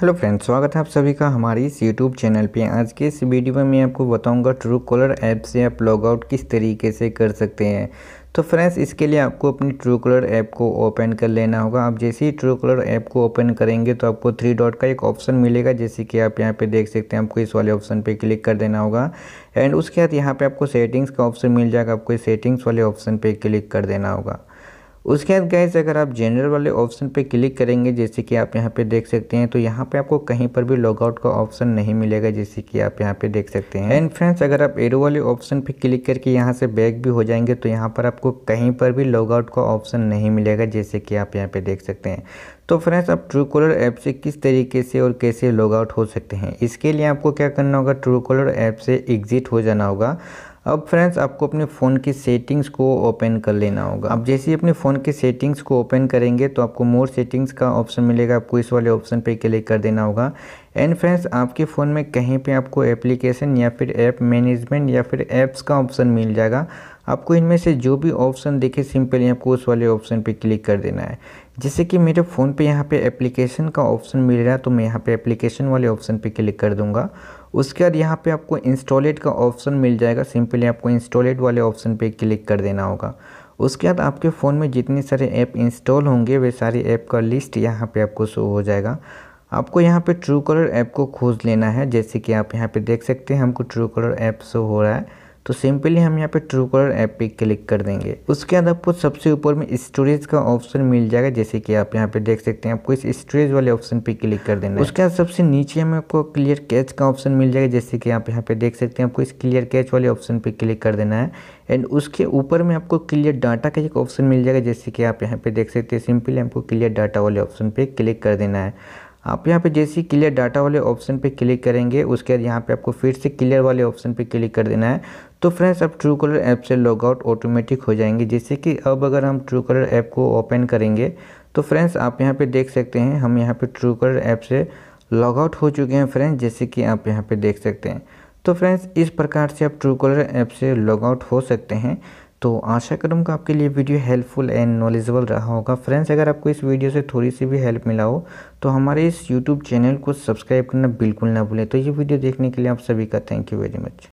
hello friends स्वागत है आप सभी का हमारे इस यूट्यूब चैनल पे आज के इस वीडियो में मैं आपको बताऊंगा ट्रू कॉलर ऐप से आप लॉगआउट किस तरीके से कर सकते हैं तो फ्रेंड्स इसके लिए आपको अपनी ट्रू कॉलर ऐप को ओपन कर लेना होगा आप जैसे ही ट्रू कॉलर ऐप को ओपन करेंगे तो आपको थ्री डॉट का एक ऑप्शन मिलेगा जैसे कि आप यहाँ पर देख सकते हैं आपको इस वाले ऑप्शन पर क्लिक कर देना होगा एंड उसके बाद यहाँ पर आपको सेटिंग्स का ऑप्शन मिल जाएगा आपको सेटिंग्स वाले ऑप्शन पर क्लिक कर देना होगा उसके बाद गैस अगर आप जनरल वाले ऑप्शन पे क्लिक करेंगे जैसे कि आप यहाँ पे देख सकते हैं तो यहाँ पे आपको कहीं पर भी लॉगआउट का ऑप्शन नहीं मिलेगा जैसे कि आप यहाँ पे देख सकते हैं एंड फ्रेंड्स अगर आप एरो वाले ऑप्शन पे क्लिक करके यहाँ से बैक भी हो जाएंगे तो यहाँ पर आपको कहीं पर भी लॉगआउट का ऑप्शन नहीं मिलेगा जैसे कि आप यहाँ पर देख सकते हैं तो फ्रेंड्स आप ट्रू कॉलर ऐप से किस तरीके से और कैसे लॉगआउट हो सकते हैं इसके लिए आपको क्या करना होगा ट्रू कॉलर ऐप से एग्जिट हो जाना होगा अब फ्रेंड्स आपको अपने फ़ोन की सेटिंग्स को ओपन कर लेना होगा आप जैसे ही अपने फ़ोन की सेटिंग्स को ओपन करेंगे तो आपको मोर सेटिंग्स का ऑप्शन मिलेगा आपको इस वाले ऑप्शन पे क्लिक कर देना होगा एंड फ्रेंड्स आपके फ़ोन में कहीं पे आपको एप्लीकेशन या फिर ऐप मैनेजमेंट या फिर ऐप्स का ऑप्शन मिल जाएगा आपको इनमें से जो भी ऑप्शन देखे सिंपली आपको उस वाले ऑप्शन पे क्लिक कर देना है जैसे कि मेरे फ़ोन पे यहाँ पे एप्लीकेशन का ऑप्शन मिल रहा है तो मैं यहाँ पे एप्लीकेशन वाले ऑप्शन पे क्लिक कर दूँगा उसके बाद यहाँ पे आपको इंस्टॉलेट का ऑप्शन मिल जाएगा सिंपली आपको इंस्टॉलेट वाले ऑप्शन पर क्लिक कर देना होगा उसके बाद आपके फ़ोन में जितने सारे ऐप इंस्टॉल होंगे वे सारे ऐप का लिस्ट यहाँ पर आपको शो हो जाएगा आपको यहाँ पे ट्रू कलर ऐप को खोज लेना है जैसे कि आप यहाँ पे देख सकते हैं हमको ट्रू कलर ऐप शो हो रहा है तो सिंपली हम यहाँ पे ट्रू कलर ऐप पे क्लिक कर देंगे उसके बाद आपको सबसे ऊपर में स्टोरेज का ऑप्शन मिल जाएगा जैसे कि आप यहाँ पे देख सकते हैं आपको इस स्टोरेज वाले ऑप्शन पे क्लिक कर देना उसके बाद सबसे नीचे हमें आपको क्लियर कैच का ऑप्शन मिल जाएगा जैसे कि आप यहाँ पे देख सकते हैं आपको इस क्लियर कैच वाले ऑप्शन पे क्लिक कर देना है एंड उसके ऊपर में आपको क्लियर डाटा का एक ऑप्शन मिल जाएगा जैसे कि आप यहाँ पे देख सकते हैं सिंपली हमको क्लियर डाटा वाले ऑप्शन पे क्लिक कर देना है आप यहाँ पे जैसे ही क्लियर डाटा वाले ऑप्शन पे क्लिक करेंगे उसके बाद यहाँ पे आपको फिर से क्लियर वाले ऑप्शन पे क्लिक कर देना है तो फ्रेंड्स अब ट्रू कलर ऐप से लॉग आउट ऑटोमेटिक हो जाएंगे जैसे कि अब अगर हम ट्रू कलर ऐप को ओपन करेंगे तो फ्रेंड्स आप यहाँ पे देख सकते हैं हम यहाँ पर ट्रू कलर ऐप से लॉग आउट हो चुके हैं फ्रेंड्स जैसे कि आप यहाँ पर देख सकते हैं तो फ्रेंड्स इस प्रकार से आप ट्रू कलर ऐप से लॉग आउट हो सकते हैं तो आशा करूँगा आपके लिए वीडियो हेल्पफुल एंड नॉलेजेबल रहा होगा फ्रेंड्स अगर आपको इस वीडियो से थोड़ी सी भी हेल्प मिला हो तो हमारे इस यूट्यूब चैनल को सब्सक्राइब करना बिल्कुल ना भूलें तो ये वीडियो देखने के लिए आप सभी का थैंक यू वेरी मच